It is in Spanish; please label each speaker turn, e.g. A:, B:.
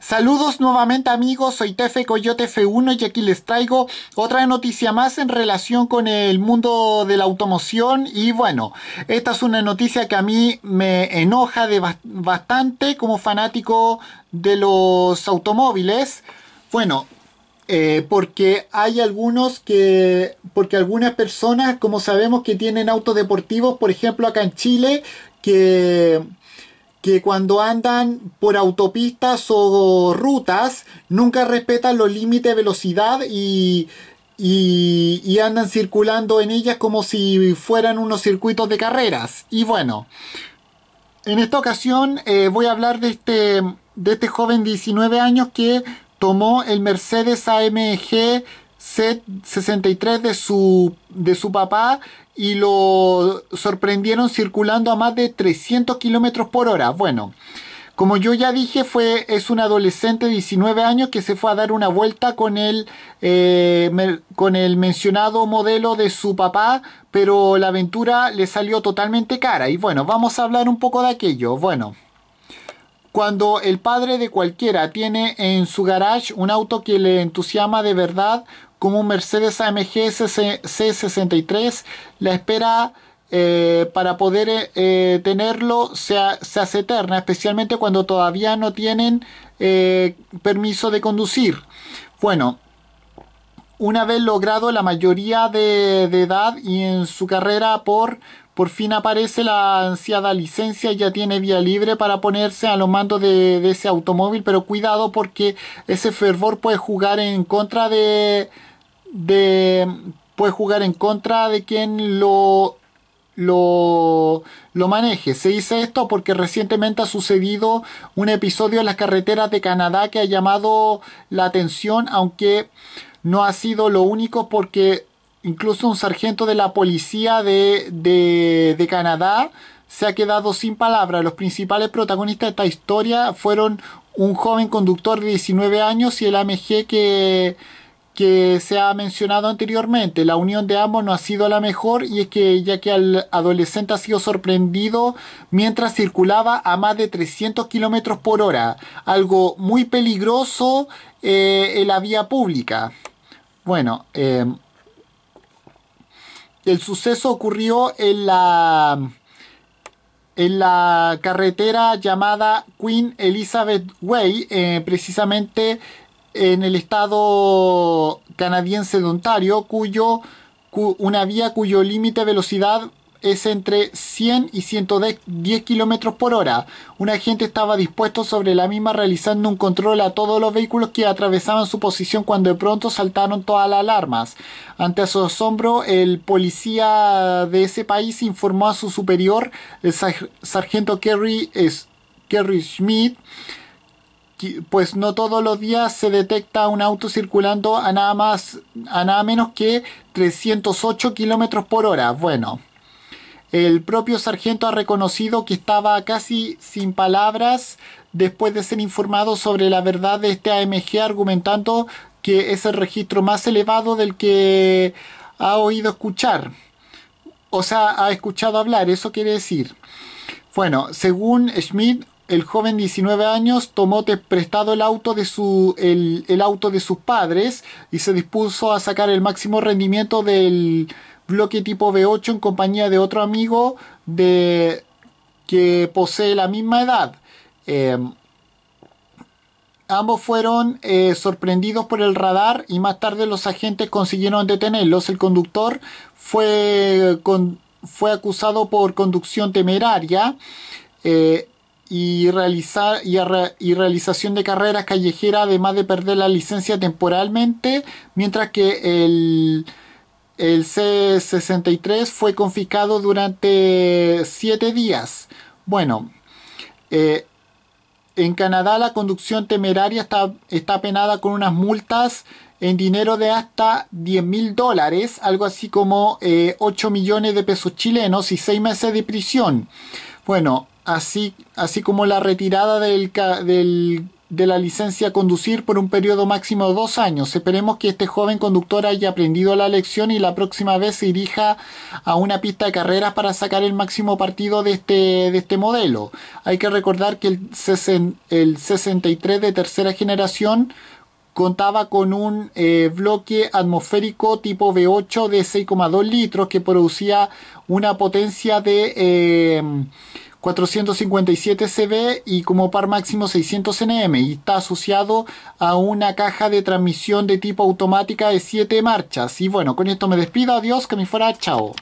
A: Saludos nuevamente amigos, soy Tefe Coyote F1 y aquí les traigo otra noticia más en relación con el mundo de la automoción y bueno, esta es una noticia que a mí me enoja bastante como fanático de los automóviles. Bueno, eh, porque hay algunos que, porque algunas personas, como sabemos que tienen autos deportivos, por ejemplo acá en Chile, que que cuando andan por autopistas o rutas nunca respetan los límites de velocidad y, y, andan circulando en ellas como si fueran unos circuitos de carreras. Y bueno, en esta ocasión eh, voy a hablar de este, de este joven de 19 años que tomó el Mercedes AMG 63 de su, de su papá y lo sorprendieron circulando a más de 300 kilómetros por hora. Bueno, como yo ya dije, fue, es un adolescente de 19 años que se fue a dar una vuelta con el, eh, con el mencionado modelo de su papá, pero la aventura le salió totalmente cara. Y bueno, vamos a hablar un poco de aquello. Bueno. Cuando el padre de cualquiera tiene en su garage un auto que le entusiasma de verdad, como un Mercedes AMG C63, la espera eh, para poder eh, tenerlo se, hace eterna, especialmente cuando todavía no tienen eh, permiso de conducir. Bueno, una vez logrado la mayoría de edad y en su carrera por por fin aparece la ansiada licencia y ya tiene vía libre para ponerse a los mandos de, ese automóvil, pero cuidado porque ese fervor puede jugar en contra de... de puede jugar en contra de quien lo lo, lo, maneje. Se dice esto porque recientemente ha sucedido un episodio en las carreteras de Canadá que ha llamado la atención, aunque no ha sido lo único porque Incluso un sargento de la policía de, Canadá se ha quedado sin palabras. Los principales protagonistas de esta historia fueron un joven conductor de 19 años y el AMG que, se ha mencionado anteriormente. La unión de ambos no ha sido la mejor y es que ya que el adolescente ha sido sorprendido mientras circulaba a más de 300 kilómetros por hora, algo muy peligroso eh, en la vía pública. Bueno, eh, el suceso ocurrió en la, en la carretera llamada Queen Elizabeth Way, eh, precisamente en el estado canadiense de Ontario, cuyo, una vía cuyo límite de velocidad es entre 100 y 110 kilómetros por hora. Un agente estaba dispuesto sobre la misma realizando un control a todos los vehículos que atravesaban su posición cuando de pronto saltaron todas las alarmas. Ante su asombro, el policía de ese país informó a su superior, el sargento Kerry, es, Kerry Schmidt, pues no todos los días se detecta un auto circulando a nada más a nada menos que 308 kilómetros por hora. Bueno, el propio sargento ha reconocido que estaba casi sin palabras después de ser informado sobre la verdad de este AMG argumentando que es el registro más elevado del que ha oído escuchar. O sea, ha escuchado hablar, eso quiere decir. Bueno, según Schmidt, el joven 19 años tomó prestado el auto de su el, el auto de sus padres y se dispuso a sacar el máximo rendimiento del bloque tipo B8 en compañía de otro amigo de, que posee la misma edad. Em, ambos fueron eh, sorprendidos por el radar y más tarde los agentes consiguieron detenerlos. El conductor fue, fue acusado por conducción temeraria. Eh, y, realizar, y, realización de carreras callejera además de perder la licencia temporalmente, mientras que el, el C-63 fue confiscado durante siete días. Bueno, eh, en Canadá la conducción temeraria está, está penada con unas multas en dinero de hasta 10 mil dólares, algo así como 8 eh, millones de pesos chilenos y 6 meses de prisión. Bueno, así, así como la retirada del, del de la licencia a conducir por un periodo máximo de dos años. Esperemos que este joven conductor haya aprendido la lección y la próxima vez se dirija a una pista de carreras para sacar el máximo partido de este, de este modelo. Hay que recordar que el, 63 de tercera generación contaba con un eh, bloque atmosférico tipo V8 de 6,2 litros que producía una potencia de... Eh, 457 CB y como par máximo 600 NM y está asociado a una caja de transmisión de tipo automática de 7 marchas. Y bueno, con esto me despido, adiós, que me fuera, chao.